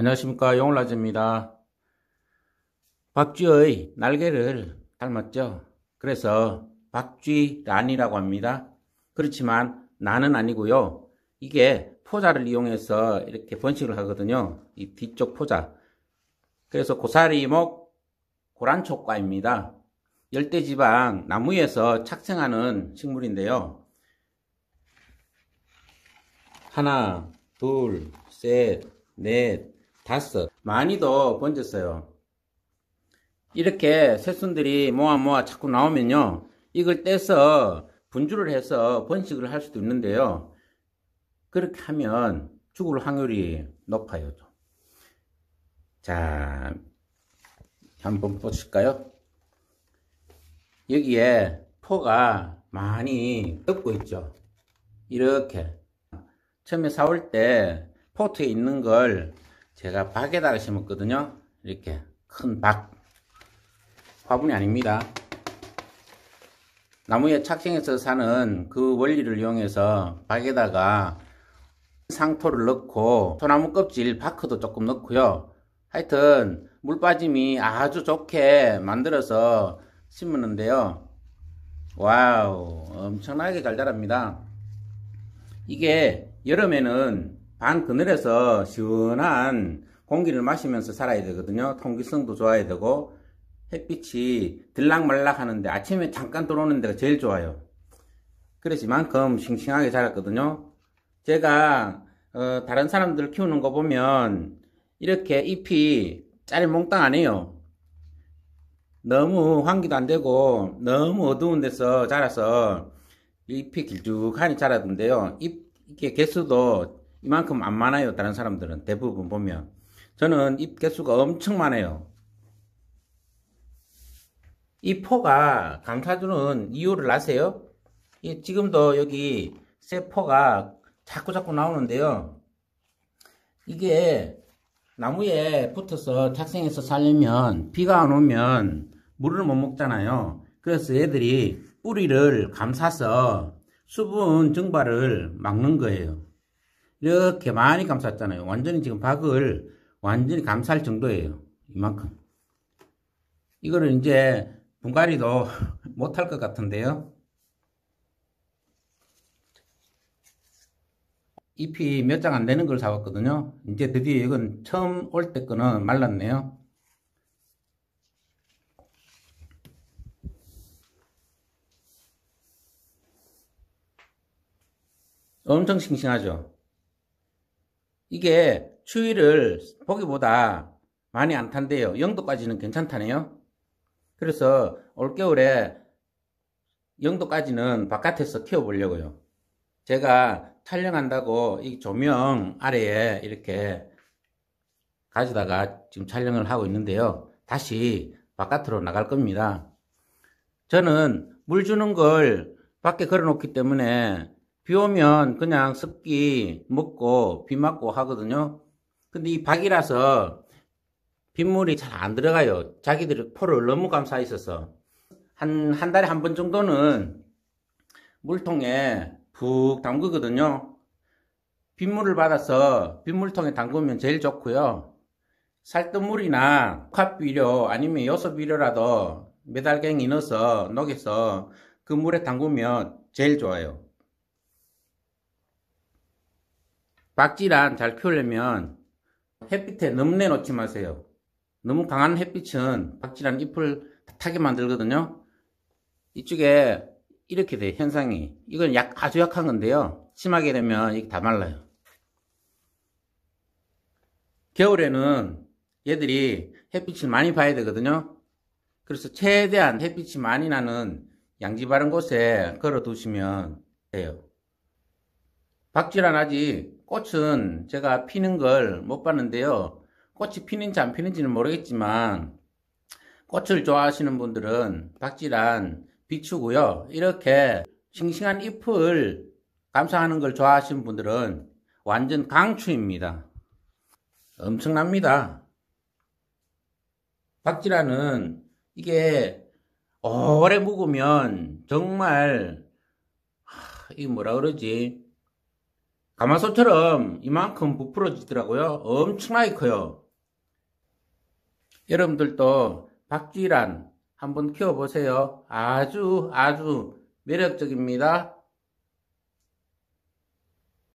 안녕하십니까 영올라즈입니다 박쥐의 날개를 닮았죠. 그래서 박쥐란이라고 합니다. 그렇지만 나는 아니고요. 이게 포자를 이용해서 이렇게 번식을 하거든요. 이 뒤쪽 포자. 그래서 고사리목 고란초과입니다 열대지방 나무에서 착생하는 식물인데요. 하나, 둘, 셋, 넷, 다섯, 많이도 번졌어요. 이렇게 새순들이 모아 모아 자꾸 나오면요. 이걸 떼서 분주를 해서 번식을 할 수도 있는데요. 그렇게 하면 죽을 확률이 높아요. 자, 한번 보실까요? 여기에 포가 많이 덮고 있죠. 이렇게. 처음에 사올 때 포트에 있는 걸 제가 박에다가 심었거든요. 이렇게 큰 박. 화분이 아닙니다. 나무에 착생해서 사는 그 원리를 이용해서 박에다가 상토를 넣고 소나무 껍질 바크도 조금 넣고요. 하여튼 물 빠짐이 아주 좋게 만들어서 심었는데요. 와우 엄청나게 잘 자랍니다. 이게 여름에는 반 그늘에서 시원한 공기를 마시면서 살아야 되거든요. 통기성도 좋아야 되고 햇빛이 들락말락 하는데 아침에 잠깐 들어오는 데가 제일 좋아요. 그러지만큼 싱싱하게 자랐거든요. 제가 어, 다른 사람들 키우는 거 보면 이렇게 잎이 짜리몽땅 안 해요. 너무 환기도 안 되고 너무 어두운 데서 자라서 잎이 길쭉하니 자라던데요. 잎 이게 개수도 이만큼 안 많아요. 다른 사람들은 대부분 보면 저는 잎 개수가 엄청 많아요. 이 포가 감사주는 이유를 아세요? 예, 지금도 여기 세포가 자꾸 자꾸 나오는데요. 이게 나무에 붙어서 착생해서 살려면 비가 안 오면 물을 못 먹잖아요. 그래서 얘들이 뿌리를 감싸서 수분 증발을 막는 거예요. 이렇게 많이 감쌌잖아요. 완전히 지금 박을 완전히 감쌀 정도예요. 이만큼. 이거를 이제 분갈이도 못할 것 같은데요. 잎이 몇 장 안 되는 걸 사왔거든요. 이제 드디어 이건 처음 올 때 거는 말랐네요. 엄청 싱싱하죠? 이게 추위를 보기보다 많이 안 탄대요. 0도까지는 괜찮다네요. 그래서 올겨울에 0도까지는 바깥에서 키워보려고요. 제가 촬영한다고 이 조명 아래에 이렇게 가져다가 지금 촬영을 하고 있는데요. 다시 바깥으로 나갈 겁니다. 저는 물 주는 걸 밖에 걸어놓기 때문에 비 오면 그냥 습기 먹고 비 맞고 하거든요. 근데 이 박이라서 빗물이 잘 안 들어가요. 자기들이 포를 너무 감싸 있어서. 한, 한 달에 한 번 정도는 물통에 푹 담그거든요. 빗물을 받아서 빗물통에 담그면 제일 좋고요. 살뜨물이나 컵비료 아니면 요소비료라도 메달갱이 넣어서 녹여서 그 물에 담그면 제일 좋아요. 박쥐란 잘 키우려면 햇빛에 너무 내놓지 마세요. 너무 강한 햇빛은 박쥐란 잎을 타게 만들거든요. 이쪽에 이렇게 돼요. 현상이. 이건 약, 아주 약한 건데요. 심하게 되면 이게 다 말라요. 겨울에는 얘들이 햇빛을 많이 봐야 되거든요. 그래서 최대한 햇빛이 많이 나는 양지 바른 곳에 걸어 두시면 돼요. 박쥐란 아직 꽃은 제가 피는 걸 못 봤는데요. 꽃이 피는지 안 피는지는 모르겠지만 꽃을 좋아하시는 분들은 박쥐란 비추고요. 이렇게 싱싱한 잎을 감상하는 걸 좋아하시는 분들은 완전 강추입니다. 엄청납니다. 박쥐란은 이게 오래 묵으면 정말 이 뭐라 그러지 가마솥처럼 이만큼 부풀어지더라고요. 엄청나게 커요. 여러분들도 박쥐란 한번 키워보세요. 아주 아주 매력적입니다.